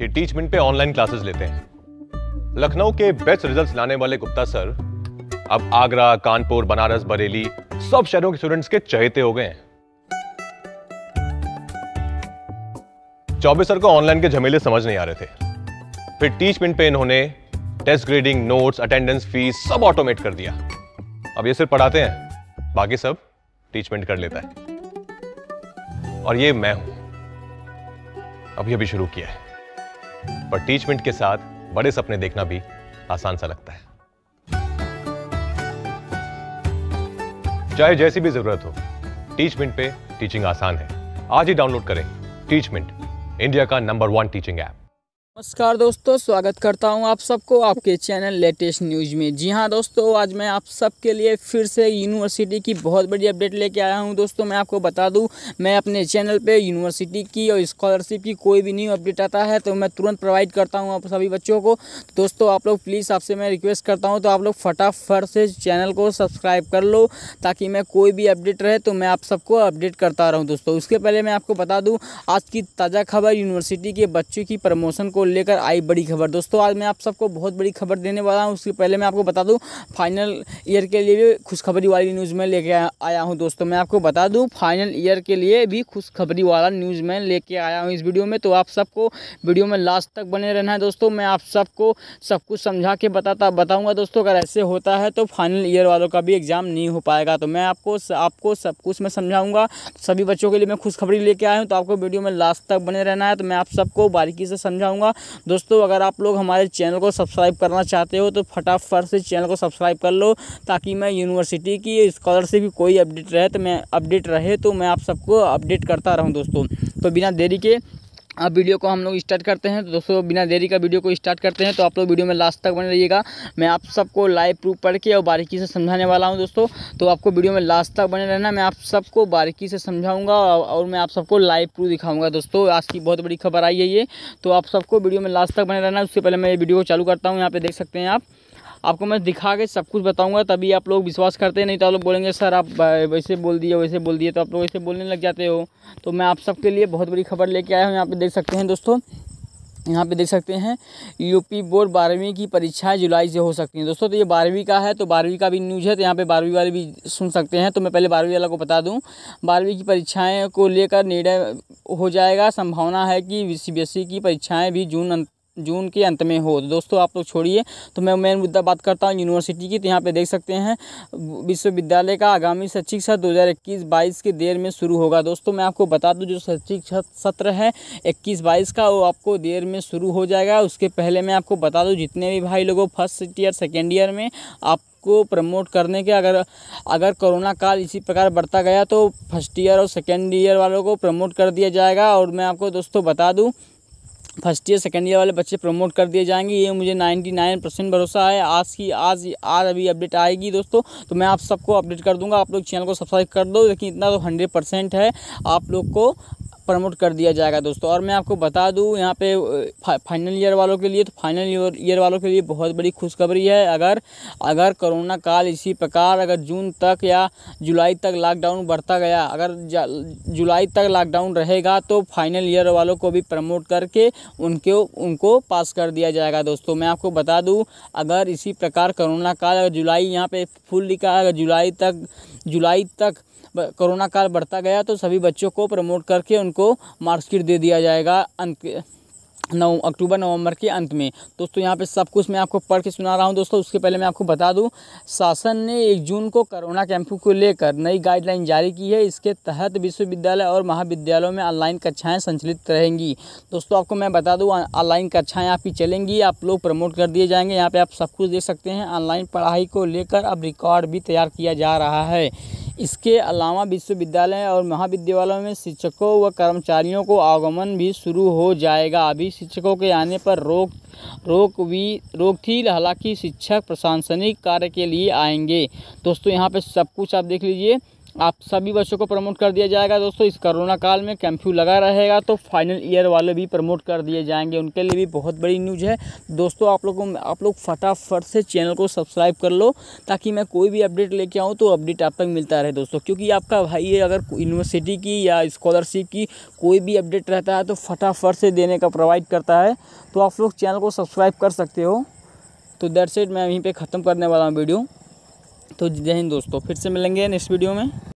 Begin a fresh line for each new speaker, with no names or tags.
ये टीचमेंट पे online classes लेते हैं लखनऊ के बेस्ट रिजल्ट्स लाने वाले गुप्ता सर अब आगरा कानपुर बनारस बरेली सब शहरों के स्टूडेंट्स के चहेते हो गए हैं चौबे सर को ऑनलाइन के झमेले समझ नहीं आ रहे थे फिर टीचमेंट पे इन्होंने test grading notes attendance fees सब ऑटोमेट कर दिया अब ये सिर्फ पढ़ाते हैं बाकी सब टीचमेंट कर लेता है और ये मैं हूं अभी अभी शुरू किया है पर टीचमेंट के साथ बड़े सपने देखना भी आसान सा लगता है चाहे जैसी भी जरूरत हो टीचमेंट पे टीचिंग आसान है आज ही डाउनलोड करें टीचमेंट इंडिया का नंबर वन टीचिंग ऐप
नमस्कार दोस्तों स्वागत करता हूं आप सबको आपके चैनल लेटेस्ट न्यूज़ में जी हां दोस्तों आज मैं आप सबके लिए फिर से यूनिवर्सिटी की बहुत बड़ी अपडेट लेके आया हूं दोस्तों मैं आपको बता दूं मैं अपने चैनल पे यूनिवर्सिटी की और स्कॉलरशिप की कोई भी न्यू अपडेट आता है तो मैं तुरंत प्रोवाइड करता हूँ आप सभी बच्चों को तो दोस्तों आप लोग प्लीज़ आपसे मैं रिक्वेस्ट करता हूँ तो आप लोग फटाफट से चैनल को सब्सक्राइब कर लो ताकि मैं कोई भी अपडेट रहे तो मैं आप सबको अपडेट करता रहूँ दोस्तों उसके पहले मैं आपको बता दूँ आज की ताज़ा खबर यूनिवर्सिटी के बच्चों की प्रमोशन को लेकर आई बड़ी खबर दोस्तों आज मैं आप सबको बहुत बड़ी खबर देने वाला हूँ उसके पहले मैं आपको बता दूँ फाइनल ईयर के लिए भी खुशखबरी वाली न्यूज़ में लेके आया हूँ दोस्तों मैं आपको बता दूँ फाइनल ईयर के लिए भी खुशखबरी वाला न्यूज़ में लेके आया हूँ इस वीडियो में तो आप सबको वीडियो में लास्ट तक बने रहना है दोस्तों मैं आप सबको सब कुछ समझा के बताता बताऊँगा दोस्तों अगर ऐसे होता है तो फाइनल ईयर वालों का भी एग्ज़ाम नहीं हो पाएगा तो मैं आपको आपको सब कुछ मैं समझाऊँगा सभी बच्चों के लिए मैं खुशखबरी लेके आया हूँ तो आपको वीडियो में लास्ट तक बने रहना है तो मैं आप सबको बारीकी से समझाऊँगा दोस्तों अगर आप लोग हमारे चैनल को सब्सक्राइब करना चाहते हो तो फटाफट से चैनल को सब्सक्राइब कर लो ताकि मैं यूनिवर्सिटी की स्कॉलरशिप की कोई अपडेट रहे तो मैं अपडेट रहे तो मैं आप सबको अपडेट करता रहूँ दोस्तों तो बिना देरी के अब वीडियो को हम लोग स्टार्ट करते हैं तो दोस्तों बिना देरी का वीडियो को स्टार्ट करते हैं तो आप लोग वीडियो में लास्ट तक बने रहिएगा मैं आप सबको लाइव प्रूफ पढ़ के और बारीकी से समझाने वाला हूं दोस्तों तो आपको वीडियो में लास्ट तक बने रहना मैं आप सबको बारीकी से समझाऊंगा और मैं आप सबको लाइव प्रूफ दिखाऊंगा दोस्तों आज की बहुत बड़ी खबर आई है ये तो आप सबको वीडियो में लास्ट तक बने रहना उससे पहले मैं ये वीडियो को चालू करता हूँ यहाँ पर देख सकते हैं आप आपको मैं दिखा के सब कुछ बताऊँगा तभी आप लोग विश्वास करते नहीं तो आप लोग बोलेंगे सर आप वैसे बोल दिए वैसे बोल दिए तो आप लोग ऐसे बोलने लग जाते हो तो मैं आप सबके लिए बहुत बड़ी खबर लेके आया हूँ यहाँ पर देख सकते हैं दोस्तों यहाँ पे देख सकते हैं यूपी बोर्ड बारहवीं की परीक्षाएं जुलाई से हो सकती हैं दोस्तों तो ये बारहवीं का है तो बारहवीं का भी न्यूज़ है तो यहाँ पे बारहवीं वाले भी सुन सकते हैं तो मैं पहले बारहवीं वाला को बता दूं बारहवीं की परीक्षाएं को लेकर निर्णय हो जाएगा संभावना है कि सी की परीक्षाएं भी जून जून के अंत में हो तो दोस्तों आप लोग छोड़िए तो मैं मेन मुद्दा बात करता हूँ यूनिवर्सिटी की तो यहाँ पे देख सकते हैं विश्वविद्यालय का आगामी शैक्षिक सत्र दो हज़ार इक्कीस बाईस के देर में शुरू होगा दोस्तों मैं आपको बता दूँ जो शैक्षिक सत्र है इक्कीस बाईस का वो आपको देर में शुरू हो जाएगा उसके पहले मैं आपको बता दूँ जितने भी भाई लोगों फर्स्ट ईयर सेकेंड ईयर में आप को प्रमोट करने के अगर अगर कोरोना काल इसी प्रकार बढ़ता गया तो फर्स्ट ईयर और सेकेंड ईयर वालों को प्रमोट कर दिया जाएगा और मैं आपको दोस्तों बता दूँ फर्स्ट ईयर सेकेंड ईयर वाले बच्चे प्रमोट कर दिए जाएंगे ये मुझे 99 परसेंट भरोसा है आज की आज आज अभी अपडेट आएगी दोस्तों तो मैं आप सबको अपडेट कर दूंगा आप लोग चैनल को सब्सक्राइब कर दो लेकिन इतना तो हंड्रेड परसेंट है आप लोग को प्रमोट कर दिया जाएगा दोस्तों और मैं आपको बता दूँ यहाँ पे फाइनल ईयर वालों के लिए तो फाइनल ईयर वालों के लिए बहुत बड़ी खुशखबरी है अगर अगर कोरोना काल इसी प्रकार अगर जून तक या जुलाई तक लॉकडाउन बढ़ता गया अगर जुलाई तक लॉकडाउन रहेगा तो फाइनल ईयर वालों को भी प्रमोट करके उनके उनको पास कर दिया जाएगा दोस्तों मैं आपको बता दूँ अगर इसी प्रकार कोरोना काल अगर जुलाई यहाँ पर फुल लिखा अगर जुलाई तक जुलाई तक कोरोना काल बढ़ता गया तो सभी बच्चों को प्रमोट करके उनको मार्कशीट दे दिया जाएगा अंक नौ अक्टूबर नवंबर के अंत में दोस्तों यहाँ पे सब कुछ मैं आपको पढ़ के सुना रहा हूँ दोस्तों उसके पहले मैं आपको बता दूँ शासन ने एक जून को कोरोना कैंपों को लेकर नई गाइडलाइन जारी की है इसके तहत विश्वविद्यालय और महाविद्यालयों में ऑनलाइन कक्षाएँ संचालित रहेंगी दोस्तों आपको मैं बता दूँ ऑनलाइन कक्षाएँ आपकी चलेंगी आप लोग प्रमोट कर दिए जाएंगे यहाँ पर आप सब कुछ देख सकते हैं ऑनलाइन पढ़ाई को लेकर अब रिकॉर्ड भी तैयार किया जा रहा है इसके अलावा विश्वविद्यालय और महाविद्यालयों में शिक्षकों व कर्मचारियों को आगमन भी शुरू हो जाएगा अभी शिक्षकों के आने पर रोक रोक भी रोक थी हालांकि शिक्षक प्रशासनिक कार्य के लिए आएंगे दोस्तों यहाँ पे सब कुछ आप देख लीजिए आप सभी बच्चों को प्रमोट कर दिया जाएगा दोस्तों इस कोरोना काल में कैंप्यू लगा रहेगा तो फाइनल ईयर वाले भी प्रमोट कर दिए जाएंगे उनके लिए भी बहुत बड़ी न्यूज है दोस्तों आप लोगों आप लोग फटाफट से चैनल को सब्सक्राइब कर लो ताकि मैं कोई भी अपडेट लेके आऊँ तो अपडेट आप तक मिलता रहे दोस्तों क्योंकि आपका भाई अगर यूनिवर्सिटी की या स्कॉलरशिप की कोई भी अपडेट रहता है तो फटाफट से देने का प्रोवाइड करता है तो आप लोग चैनल को सब्सक्राइब कर सकते हो तो दैट्स सेट मैं यहीं पे ख़त्म करने वाला हूँ वीडियो तो जय हिंद दोस्तों फिर से मिलेंगे नेक्स्ट वीडियो में